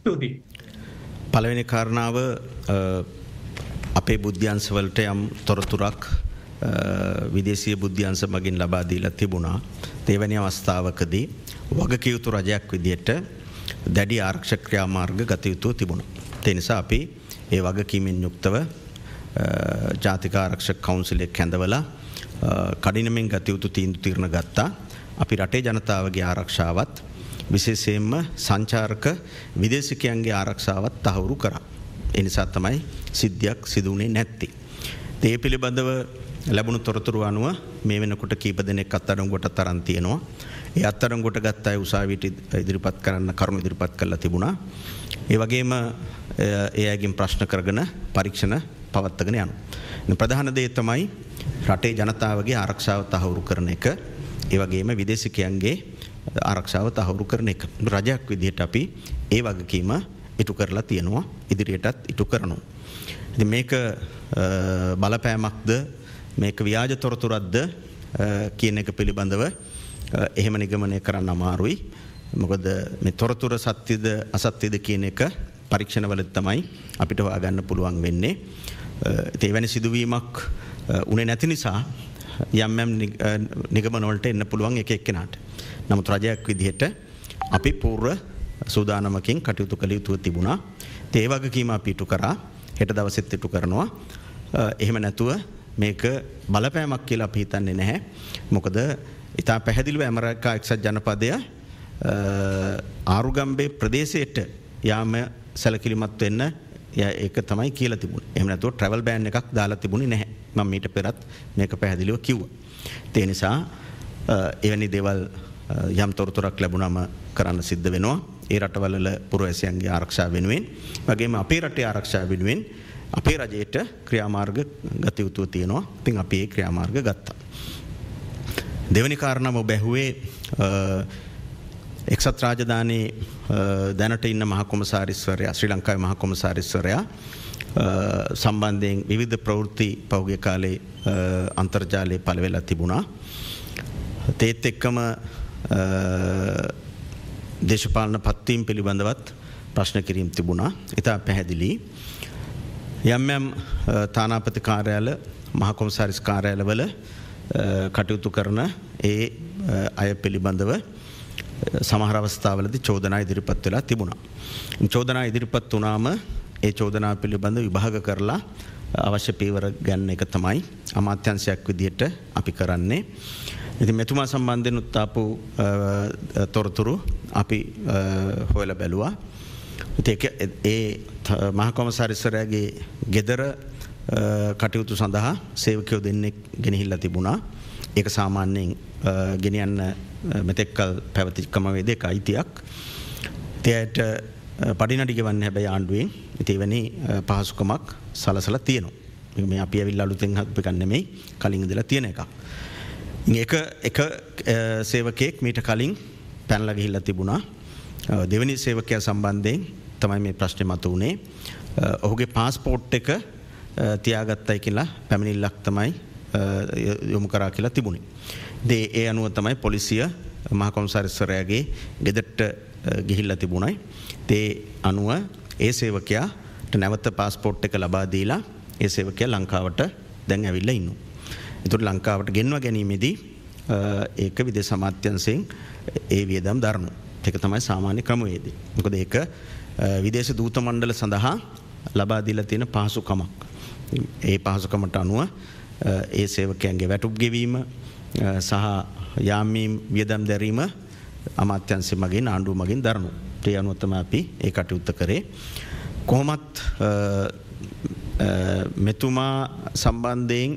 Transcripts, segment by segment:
ස්තුතියි. පළවෙනි කාරණාව අපේ බුද්ධ්‍යන්සවලට යම් තොරතුරක් විදේශය බුද්ධ්‍යන්ස මගින් ලබාදීල තිබුණා. තේවැනි අවස්ථාවකදී වගකයුතු රජයක් විදියට දැඩි ආරක්ෂ ක්‍රියාමාර්ග ගතයුතුව තිබුණ. තිනිසා අපි ඒ වගකීමෙන් යුක්තව ජාතිකාරක්ෂ කවුන්සිලෙක් හැඳවලා කඩිනමෙන් ගතයුතු තීන්දු තිරණ ගත්තා. අපි රටේ ජනතාවගේ ආරක්ෂාවත් විශේෂයෙන්ම සංචාර්ක විදේශකයන්ගේ ආරක්ෂාවත් තහවුරු කරා. එනිසා තමයි සිද්ධියක් සිදුවනේ නැත්ති. ඒ පිළිබඳව ලැබුණු තොරතුරු අනුව මේ වෙනකොට කීප දෙනෙක් අත්අඩංගුවට තරම් තියෙනවා. ඒ අත්අඩංගුවට ගත්ත අය උසාවියට ඉදිරිපත් කරන්න කරුණු ඉදිරිපත් කරලා තිබුණා. ඒ වගේම ඒ අයගෙන් ප්‍රශ්න කරගෙන පරීක්ෂණ පවත්වගෙන යනවා. ප්‍රධාන දේ තමයි රටේ ජනතාවගේ ආරක්ෂාව තහවුරු කරන එක. ඒ වගේම විදේශිකයන්ගේ ආරක්ෂාව තහවුරු කරන එක. රජයක් විදිහට අපි ඒ වගකීම ඉටු කරලා තියෙනවා ඉදිරියටත් ඉටු කරනු. ඉති මේක බලපෑමක්ද මේක ව්‍යාජ තොරතුරක්ද කියන එක පිළිබඳව එහෙම නිගමනය කරන්න අමාරුයි. මොකද තොරතුර සත්‍යද අසත්‍යද කියන එක පරීක්ෂණවලත් තමයි අපිට වාගන්න පුළුවන් වෙන්නේ. ඒවැනි සිදුවීමක් උනේ නැති නිසා යම්යම් නිගමනොලට එන්න පුළුවන් එක එක්කෙනට. නමුත් රජයක් විදිහට අපි පූර්ව සූදානමකින් කටයුතු කළ යුතුව තිබුණා. තේවගකීම පිටු කරා හෙට දවසෙත් ඉටු කරනවා. එහෙම නැතුව මේක බලපෑමක් කියලා අපි හිතන්නේ නැහැ. මොකද ඉතා පැහැදිලිව ඇමරකා එක්සත් ජනපදය ආරුගම්බේ ප්‍රදේශයට යාම සැලකිලිමත් වෙන්න ඒක තමයි කියලා තිබුණ එමනතුව ට්‍රවල් බෑන් එකක් දාලා තිබුණි නැහැ. මම මීට පෙරත් මේක පැහැදිලිව කිව්ව. තිය නිසා එවැනි දෙවල් යම් තොරතුරක් ලැබුණම කරන්න සිද්ධ වෙනවා ඒ රටවලල පුරවැසියන්ගේ ආරක්ෂා වෙනුවෙන් වගේම අපේ රටේ ආරක්ෂා වෙනුවෙන් අපේ රජයට ක්‍රියාමාර්ග ගතයුතුව තියෙනවා තින් අපේ ක්‍රියාමාර්ග ගත්තා. දෙවනි කාරණම බැහුවේ එක්සත් රාජධානයේ දැනට ඉන්න මහකොමසාරිස්වරයා ශ්‍රී ලංකායි මහකොමසාරිස්වරයා සම්බන්ධයෙන් විවිධ ප්‍රවෘත්ති පෞග්‍ය කාලේ අන්තර්ජාලය පළවෙලා තිබුණා. තේත් එක්කම දේශපාලන පත්වීම් පිළිබඳවත් ප්‍රශ්න කිරීම් තිබුණා ඉතා පැහැදිලි. යම්යම් තානාපති කාරයාල මහකොම්සාරිස් කාරයාලවල කටයුතු කරන ඒ අය පිළිබඳව සමහරවස්ථාවලද චෝදනා ඉදිරිපත් වෙලා තිබුණා. චෝදනා ඉදිරිපත් වනාම ඒ චෝදනා පිළිබඳ විභාග කරලා අවශ්‍ය පීවර ගන්න එක තමයි අමාත්‍යංශයක් විදිහට අපි කරන්නේ. ඉති මෙතුමා සම්බන්ධයෙන් උත්තාපු තොරතුරු අපි හොයල බැලුවා. ඒ මහකොම සරිස්සරයාගේ ගෙදර කටයුතු සඳහා සේවකයෝ දෙන්නෙක් ගෙනහිල්ල තිබුණා. ඒක සාමාන්‍යයෙන් ගෙනියන්න මෙතෙක්කල් පැවතික්කම වේදේ අයිතියක්. තියට පඩිනටි ගවන්න හැබැයි ආණ්ඩුවෙන් ඉතිවැනි පහසුකමක් සලසල තියනවා මේ අපි ඇවිල් අලුතෙන් හත්ප කන්නෙමයි කලින් දෙලා තියෙන එකක්. එක එක සේවකයෙක් මීට කලින් පැන්ල ගිහිල්ල තිබුණා දෙවැනි සේවකය සම්බන්ධයෙන් තමයි මේ ප්‍රශ්නය මතු වුණේ ඔහුගේ පාස්පෝට් එක තියාගත්තයි කියලා පැමිණිල්ලක් තමයි යොමු කරා කියලා තිබුණේ. දේ ඒ අනුව තමයි පොලිසිය මහකොන්සාරිස්සරයාගේ ගෙදට්ට ගිහිල්ල තිබුණයි. තේ අනුව ඒ සේවකයාට නැවත පාස්පෝට් එක ලබාදීලා ඒ සේවකය ලංකාවට දැන් ඇවිල්ල ඉන්නු. එතුට ලංකාවට ගෙන්ව ගැනීමේදී ඒක විදේ සමාත්‍යන්සයෙන් ඒ වියදම් දරනු. එක තමයි සාමාන්‍ය ක්‍රමවේදී. මොකද ඒක විදේශ දූත මණ්ඩල සඳහා ලබාදිල තියෙන පහසුකමක්. ඒ පහසුකමට අනුව ඒ සේවකයන්ගේ වැටුප් ගෙවීම සහ යාමීම් වියදම් දැරීම අමාත්‍යන්සේ මගින් ආණ්ඩුව මගින් දරනු. ටේ අනුවත්තම අපි ඒ කටයුත්ත කරේ. කොහොමත් මෙතුමා සම්බන්ධයෙන්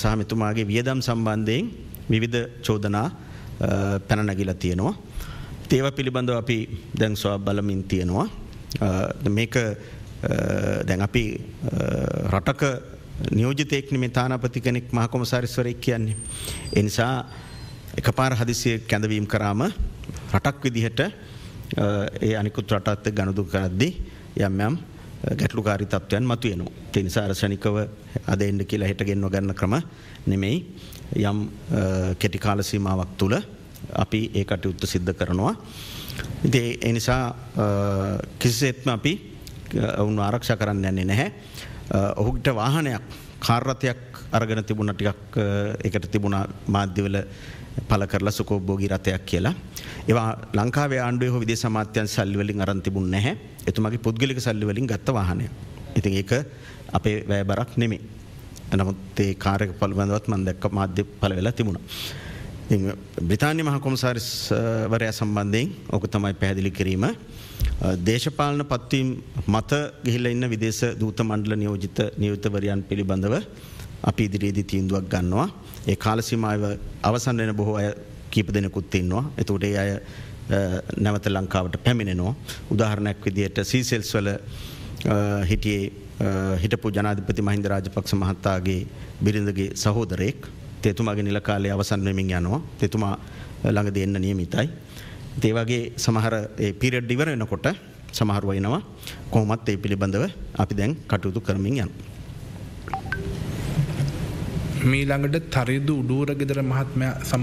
සහ මෙතුමාගේ වියදම් සම්බන්ධයෙන් විවිධ චෝදනා පැනනැගිල තියෙනවා. තේව පිළිබඳව අපි දැන්ස්වා බලමින් තියෙනවා. මේක දැන් අපි රටක නියෝජතයෙක්න මේ තානාපති කෙනෙක් මහකොමසාරිස්වරෙක් කියන්නේ. එනිසා එක පාර හදිසිය කැඳවීම් කරාම රටක් විදිහට ඒ අනිකුත් රටත්ත ගණුදු කරද්දි යම් යම් ගැටලුකාරි තත්ත්වයන් මතුයනු. තිනිසා අරශනිකව අද එන්ඩ කියලා හිටගෙන් නොගන්න ක්‍රම නෙමෙයි යම් කෙටිකාල සීමාවක් තුළ අපි ඒකට යුත්ත සිද්ධ කරනවා. ඉතිේ එනිසා කිසිසේත්ම අපි ඔවුන් ආරක්ෂ කරන්න යන්නේ නැහැ. ඔහුට වාහනයක් කාර්රතයක් අරගෙන තිබුණ ටිකක් එකට තිබුණ මාධ්‍යවල පල කරලා සුකෝබ්බෝගී රතයක් කියලා. ඒවා ලංකාවේ ආණ්ඩුවේ හෝ විදේ සමාත්‍යයන් සල්ලිවලින් අරන් තිබුණ නැහැ එතුමගේ පුද්ගලික සල්ලිවලින් ගත්ත වාහනය. ඉතින් ඒක අපේ වැෑබරක් නෙමේ. නමුත් ඒ කාරක පළුබඳවත් මන්දක්ක මාධ්‍ය පල වෙලා තිබුණා. බ්‍රතාාන්‍ය මහකොමසාරිස් වරය සම්බන්ධයෙන් ඕක තමයි පැහැදිලි කිරීම. දේශපාලන පත්වීම් මත ගිහිල ඉන්න විදේශ දූත මණ්ඩල නියෝජිත නියුතවරයන් පිළිබඳව අපි ඉදිරියේදී තීන්දුවක් ගන්නවා. ඒ කාලසිමාව අවසන් වෙන බොහෝ අය කීප දෙනෙකුත් ඉන්නවා. එතකොට ඒ අය නැවත ලංකාවට පැමිණෙනවා. උදාහරණයක් විදියට සීසෙල්ස් වල හිටියේ හිටපු ජනාධිපති මහින්ද රාජපක්ෂ මහතාගේ බිරිඳගේ සහෝදරයෙක් තෙතුමාගේ නිල කාලය අවසන් වෙමින් යනවා. තෙතුමා ළඟ දෙන්න නියමිතයි. ඒ වගේ සමහර ඒ පීරියඩ් ඉවර වෙනකොට සමහරව එනවා. කොහොමත් ඒ පිළිබඳව අපි දැන් කටයුතු කරමින් යනවා. මීළඟට තරිදු උඩුවර ගෙදර මහත්මය සම